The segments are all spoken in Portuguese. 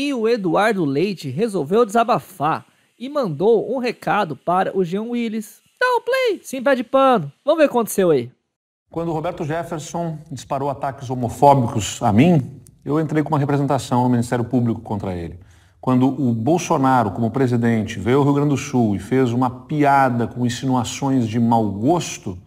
E o Eduardo Leite resolveu desabafar e mandou um recado para o Jean Willis. Dá o um play, sem pé de pano. Vamos ver o que aconteceu aí. Quando o Roberto Jefferson disparou ataques homofóbicos a mim, eu entrei com uma representação no Ministério Público contra ele. Quando o Bolsonaro, como presidente, veio ao Rio Grande do Sul e fez uma piada com insinuações de mau gosto,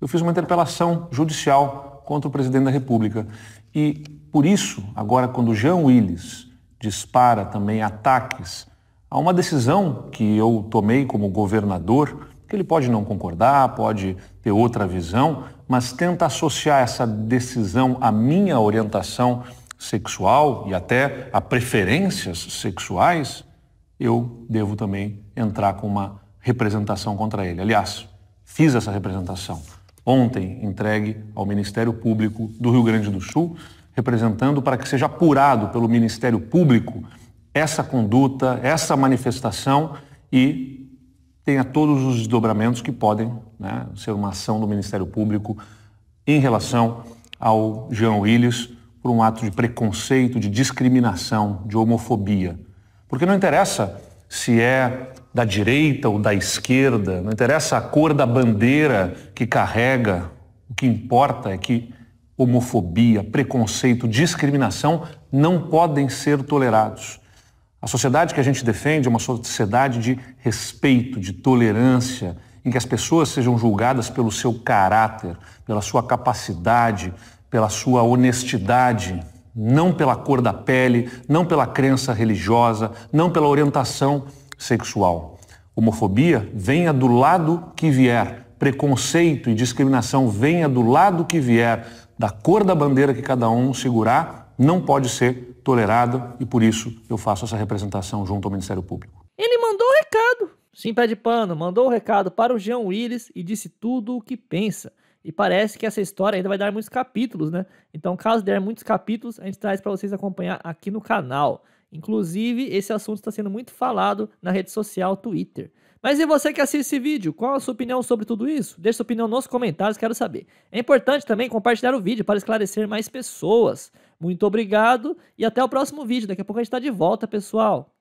eu fiz uma interpelação judicial contra o presidente da República. E por isso, agora, quando o Jean Willis dispara também ataques a uma decisão que eu tomei como governador, que ele pode não concordar, pode ter outra visão, mas tenta associar essa decisão à minha orientação sexual e até a preferências sexuais, eu devo também entrar com uma representação contra ele. Aliás, fiz essa representação ontem entregue ao Ministério Público do Rio Grande do Sul representando para que seja apurado pelo Ministério Público essa conduta, essa manifestação e tenha todos os desdobramentos que podem né, ser uma ação do Ministério Público em relação ao Jean Willis por um ato de preconceito, de discriminação, de homofobia. Porque não interessa se é da direita ou da esquerda, não interessa a cor da bandeira que carrega, o que importa é que homofobia, preconceito, discriminação não podem ser tolerados. A sociedade que a gente defende é uma sociedade de respeito, de tolerância, em que as pessoas sejam julgadas pelo seu caráter, pela sua capacidade, pela sua honestidade, não pela cor da pele, não pela crença religiosa, não pela orientação sexual. Homofobia venha do lado que vier, preconceito e discriminação venha do lado que vier da cor da bandeira que cada um segurar, não pode ser tolerado e por isso eu faço essa representação junto ao Ministério Público. Ele mandou o recado. Sim, pé de pano, mandou o recado para o Jean Willis e disse tudo o que pensa. E parece que essa história ainda vai dar muitos capítulos, né? Então, caso der muitos capítulos, a gente traz para vocês acompanhar aqui no canal. Inclusive, esse assunto está sendo muito falado na rede social Twitter. Mas e você que assiste esse vídeo? Qual a sua opinião sobre tudo isso? Deixe sua opinião nos comentários, quero saber. É importante também compartilhar o vídeo para esclarecer mais pessoas. Muito obrigado e até o próximo vídeo. Daqui a pouco a gente está de volta, pessoal.